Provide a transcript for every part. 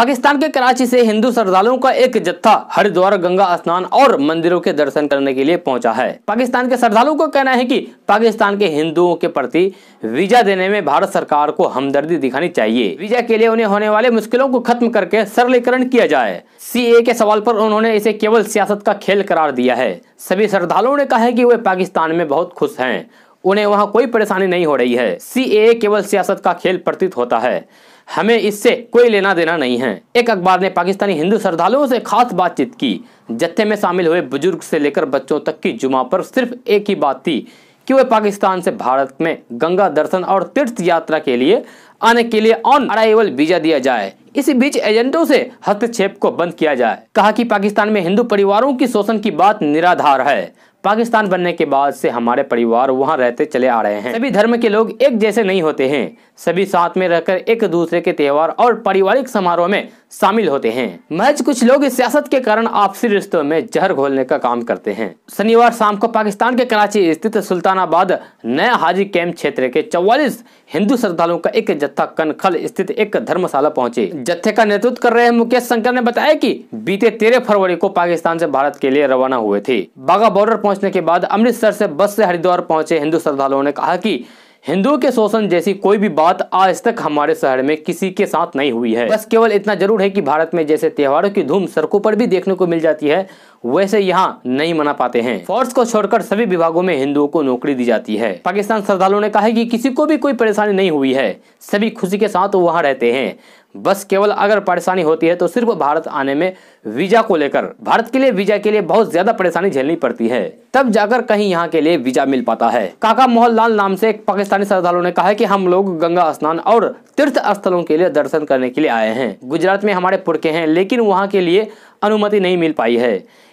पाकिस्तान के कराची से हिंदू श्रद्धालुओं का एक जत्था हरिद्वार गंगा स्नान और मंदिरों के दर्शन करने के लिए पहुंचा है पाकिस्तान के श्रद्धालुओं का कहना है कि पाकिस्तान के हिंदुओं के प्रति वीजा देने में भारत सरकार को हमदर्दी दिखानी चाहिए वीजा के लिए उन्हें होने वाले मुश्किलों को खत्म करके सरलीकरण किया जाए सी के सवाल पर उन्होंने इसे केवल सियासत का खेल करार दिया है सभी श्रद्धालुओं ने कहा है की वे पाकिस्तान में बहुत खुश है उन्हें वहां कोई परेशानी नहीं हो रही है सी केवल सियासत का खेल प्रतीत होता है हमें इससे कोई लेना देना नहीं है एक अखबार ने पाकिस्तानी हिंदू श्रद्धालुओं से खास बातचीत की जत्थे में शामिल हुए बुजुर्ग से लेकर बच्चों तक की जुमा पर सिर्फ एक ही बात थी कि वे पाकिस्तान से भारत में गंगा दर्शन और तीर्थ यात्रा के लिए आने के लिए ऑन अराइवल वीजा दिया जाए इसी बीच एजेंटों से हस्तक्षेप को बंद किया जाए कहा कि पाकिस्तान में हिंदू परिवारों की शोषण की बात निराधार है पाकिस्तान बनने के बाद से हमारे परिवार वहाँ रहते चले आ रहे हैं सभी धर्म के लोग एक जैसे नहीं होते हैं सभी साथ में रहकर एक दूसरे के त्यौहार और पारिवारिक समारोह में शामिल होते हैं महज कुछ लोग सियासत के कारण आपसी रिश्तों में जहर घोलने का काम करते हैं शनिवार शाम को पाकिस्तान के कराची स्थित सुल्तानाबाद नया हाजी कैंप क्षेत्र के चौवालीस हिंदू श्रद्धालुओं का एक जत्था कनखल स्थित एक धर्मशाला पहुंचे जत्थे का नेतृत्व कर रहे मुकेश शंकर ने बताया की बीते तेरह फरवरी को पाकिस्तान ऐसी भारत के लिए रवाना हुए थे बागा बॉर्डर पहुंचने के बाद अमृतसर से बस से हरिद्वार पहुंचे हिंदू श्रद्धालुओं ने कहा कि हिंदुओं के शोषण जैसी कोई भी बात आज तक हमारे शहर में किसी के साथ नहीं हुई है बस केवल इतना जरूर है कि भारत में जैसे त्योहारों की धूम सड़कों पर भी देखने को मिल जाती है वैसे यहाँ नहीं मना पाते हैं फोर्स को छोड़कर सभी विभागों में हिंदुओं को नौकरी दी जाती है पाकिस्तान श्रद्धालुओं ने कहा कि किसी को भी कोई परेशानी नहीं हुई है सभी खुशी के साथ वहाँ रहते हैं बस केवल अगर परेशानी होती है तो सिर्फ भारत आने में वीजा को लेकर भारत के लिए वीजा के लिए बहुत ज्यादा परेशानी झेलनी पड़ती है तब जाकर कहीं यहाँ के लिए वीजा मिल पाता है काका मोहन लाल नाम से एक पाकिस्तानी श्रद्धालु ने कहा कि हम लोग गंगा स्नान और तीर्थ स्थलों के लिए दर्शन करने के लिए आए हैं गुजरात में हमारे पुरके हैं लेकिन वहाँ के लिए अनुमति नहीं मिल पाई है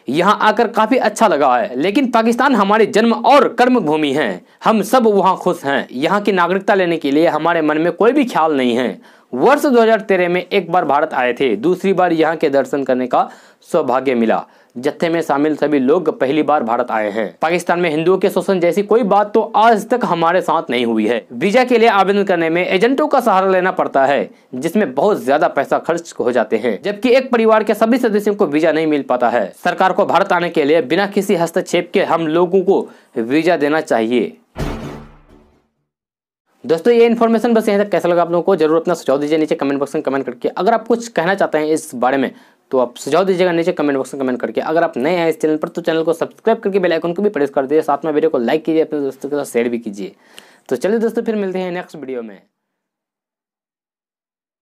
यहाँ आकर काफ़ी अच्छा लगा है लेकिन पाकिस्तान हमारे जन्म और कर्म भूमि है हम सब वहाँ खुश हैं यहाँ की नागरिकता लेने के लिए हमारे मन में कोई भी ख्याल नहीं है वर्ष 2013 में एक बार भारत आए थे दूसरी बार यहाँ के दर्शन करने का सौभाग्य मिला जत्थे में शामिल सभी लोग पहली बार भारत आए हैं पाकिस्तान में हिंदुओं के शोषण जैसी कोई बात तो आज तक हमारे साथ नहीं हुई है वीजा के लिए आवेदन करने में एजेंटों का सहारा लेना पड़ता है जिसमें बहुत ज्यादा पैसा खर्च हो जाते हैं जबकि एक परिवार के सभी सदस्यों को वीजा नहीं मिल पाता है सरकार को भारत आने के लिए बिना किसी हस्तक्षेप के हम लोगों को वीजा देना चाहिए दोस्तों ये इन्फॉर्मेशन बस यहाँ तक कैसा लगा आप लोगों को जरूर अपना सुझाव दीजिए नीचे कमेंट बॉक्स में कमेंट करके अगर आप कुछ कहना चाहते हैं इस बारे में तो आप सुझाव दीजिएगा नीचे कमेंट बॉक्स में कमेंट करके अगर आप नए हैं इस चैनल पर तो चैनल को सब्सक्राइब करके बेल आइकन को भी प्रेस कर दीजिए साथ में वीडियो को लाइक कीजिए अपने दोस्तों के साथ शेयर भी कीजिए तो चलिए दोस्तों फिर मिलते हैं नेक्स्ट वीडियो में